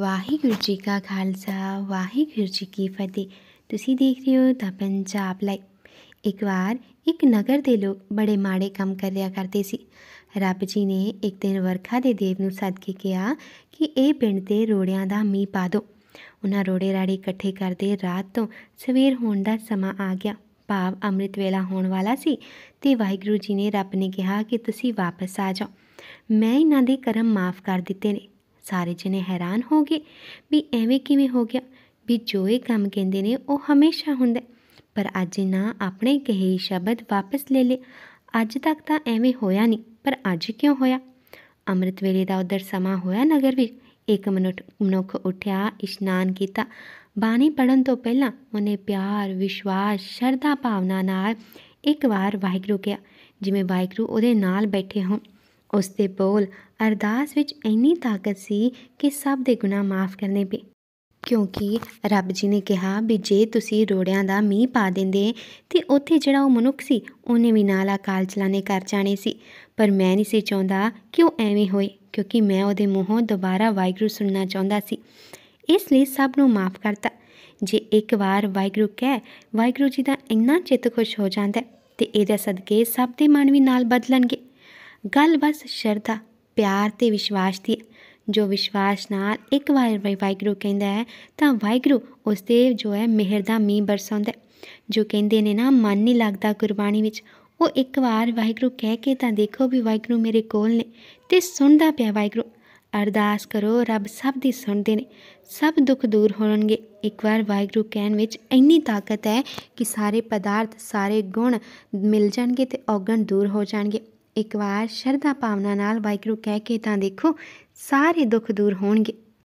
ਵਾਹਿਗੁਰੂ ਜੀ ਕਾ ਖਾਲਸਾ ਵਾਹਿਗੁਰੂ ਜੀ ਕੀ ਫਤਿਹ ਤੁਸੀਂ ਦੇਖ ਰਹੇ ਹੋ ਤਾਂ ਪੰਜਾਬ ਲਈ ਇੱਕ ਵਾਰ ਇੱਕ ਨਗਰ ਦੇ ਲੋਕ ਬੜੇ ਮਾੜੇ ਕੰਮ ਕਰਿਆ ਕਰਦੇ ਸੀ ਰੱਬ ਜੀ ਨੇ ਇੱਕ ਦਿਨ ਵਰਖਾ ਦੇ ਦੇਵ ਨੂੰ ਸੱਦ ਕੇ ਕਿਹਾ ਕਿ ਇਹ ਪਿੰਡ ਦੇ ਰੋੜਿਆਂ ਦਾ ਮੀਂਹ ਪਾ ਦਿਓ ਉਹਨਾਂ ਰੋੜੇ ਰਾੜੇ ਇਕੱਠੇ ਕਰਦੇ ਰਾਤ ਤੋਂ ਸਵੇਰ ਹੋਣ ਦਾ ਸਮਾਂ ਆ ਗਿਆ ਭਾਵ ਅੰਮ੍ਰਿਤ ਵੇਲਾ ਹੋਣ ਵਾਲਾ ਸੀ ਤੇ ਵਾਹਿਗੁਰੂ ਜੀ ਨੇ ਰੱਬ ਨੇ ਕਿਹਾ ਕਿ ਤੁਸੀਂ ਵਾਪਸ ਆ ਜਾਓ ਮੈਂ ਇਹਨਾਂ ਦੇ ਕਰਮ ਮਾਫ ਕਰ ਦਿੱਤੇ ਨੇ ਸਾਰੇ ਜਣੇ ਹੈਰਾਨ ਹੋ ਗਏ ਵੀ ਐਵੇਂ ਕਿਵੇਂ ਹੋ ਗਿਆ ਵੀ ਜੋ ਇਹ ਕੰਮ ਕਹਿੰਦੇ ਨੇ ਉਹ ਹਮੇਸ਼ਾ ਹੁੰਦਾ ਪਰ ਅੱਜ ਨਾ ਆਪਣੇ ਕਹੇ ਸ਼ਬਦ ਵਾਪਸ ਲੈ ਲੇ ਅੱਜ ਤੱਕ ਤਾਂ ਐਵੇਂ ਹੋਇਆ ਨਹੀਂ ਪਰ ਅੱਜ ਕਿਉਂ ਹੋਇਆ ਅੰਮ੍ਰਿਤ ਵੇਲੇ ਦਾ ਉਧਰ ਸਮਾਂ ਹੋਇਆ ਨਗਰ ਵਿੱਚ ਇੱਕ ਮਿੰਟ ਮਨੁੱਖ ਉੱਠਿਆ ਇਸ਼ਨਾਨ ਕੀਤਾ ਬਾਣੀ ਪੜਨ ਤੋਂ ਪਹਿਲਾਂ ਉਹਨੇ ਪਿਆਰ ਵਿਸ਼ਵਾਸ ਸ਼ਰਧਾ ਭਾਵਨਾ ਨਾਲ ਇੱਕ ਵਾਰ ਵਾਹਿਗੁਰੂ ਕਿਹਾ ਜਿਵੇਂ ਵਾਹਿਗੁਰੂ ਉਹਦੇ ਨਾਲ ਬੈਠੇ ਹੋਣ ਉਸ ਦੇ ਬੋਲ ਅਰਦਾਸ ਵਿੱਚ ਇੰਨੀ ਤਾਕਤ ਸੀ ਕਿ ਸਭ ਦੇ ਗੁਨਾਹ ਮਾਫ ਕਰਨੇ ਪਏ ਕਿਉਂਕਿ ਰੱਬ ਜੀ ਨੇ ਕਿਹਾ ਵੀ ਜੇ ਤੁਸੀਂ ਰੋੜਿਆਂ ਦਾ ਮੀਂਹ ਪਾ ਦਿੰਦੇ ਤੇ ਉੱਥੇ ਜਿਹੜਾ ਉਹ ਮਨੁੱਖ ਸੀ ਉਹਨੇ ਵੀ ਨਾਲ ਆਕਾਲ ਚਲਾਣੇ ਕਰ ਜਾਣੇ ਸੀ ਪਰ ਮੈਂ ਨਹੀਂ ਸੀ ਚਾਹੁੰਦਾ ਕਿ ਉਹ ਐਵੇਂ ਹੋਏ ਕਿਉਂਕਿ ਮੈਂ ਉਹਦੇ ਮੂੰਹੋਂ ਦੁਬਾਰਾ ਵਾਇਗਰੂ ਸੁਣਨਾ ਚਾਹੁੰਦਾ ਸੀ ਇਸ ਲਈ ਸਭ ਨੂੰ ਮਾਫ ਕਰਤਾ ਜੇ ਇੱਕ ਵਾਰ ਵਾਇਗਰੂ ਕਹੇ ਵਾਇਗਰੂ ਜੀ ਦਾ ਇੰਨਾ ਚਿੱਤ ਖੁਸ਼ ਹੋ ਜਾਂਦਾ ਤੇ ਇਹਦੇ ਸਦਕੇ ਸਭ ਦੇ ਮਨ ਵੀ ਨਾਲ ਬਦਲਣਗੇ ਗੱਲ ਬਸ ਸ਼ਰਧਾ ਪਿਆਰ ਤੇ ਵਿਸ਼ਵਾਸ ਦੀ ਜੋ ਵਿਸ਼ਵਾਸ ਨਾਲ ਇੱਕ ਵਾਰ ਵਾਹਿਗੁਰੂ ਕਹਿੰਦਾ ਹੈ ਤਾਂ ਵਾਹਿਗੁਰੂ ਉਸ ਤੇ ਜੋ ਹੈ ਮਿਹਰ ਦਾ ਮੀਂਹ ਬਰਸਾਉਂਦਾ ਜੋ ਕਹਿੰਦੇ ਨੇ ਨਾ ਮਨ ਨਹੀਂ ਲੱਗਦਾ ਗੁਰਬਾਣੀ ਵਿੱਚ ਉਹ ਇੱਕ ਵਾਰ ਵਾਹਿਗੁਰੂ ਕਹਿ ਕੇ ਤਾਂ ਦੇਖੋ ਵੀ ਵਾਹਿਗੁਰੂ ਮੇਰੇ ਕੋਲ ਨੇ ਤੇ ਸੁਣਦਾ ਪਿਆ ਵਾਹਿਗੁਰੂ ਅਰਦਾਸ ਕਰੋ ਰੱਬ ਸਭ ਦੀ ਸੁਣਦੇ ਨੇ ਸਭ ਦੁੱਖ ਦੂਰ ਹੋਣਗੇ ਇੱਕ ਵਾਰ ਵਾਹਿਗੁਰੂ ਕਹਿਣ ਵਿੱਚ ਇੰਨੀ ਤਾਕਤ ਹੈ ਕਿ ਸਾਰੇ ਪਦਾਰਥ ਸਾਰੇ ਗੁਣ ਮਿਲ ਜਾਣਗੇ ਤੇ ਔਗਣ ਦੂਰ ਹੋ ਜਾਣਗੇ ਇੱਕ ਵਾਰ ਸ਼ਰਧਾ ਭਾਵਨਾ ਨਾਲ ਵਾਹਿਗੁਰੂ ਕਹਿ ਕੇ ਤਾਂ ਦੇਖੋ ਸਾਰੇ ਦੁੱਖ ਦੂਰ ਹੋਣਗੇ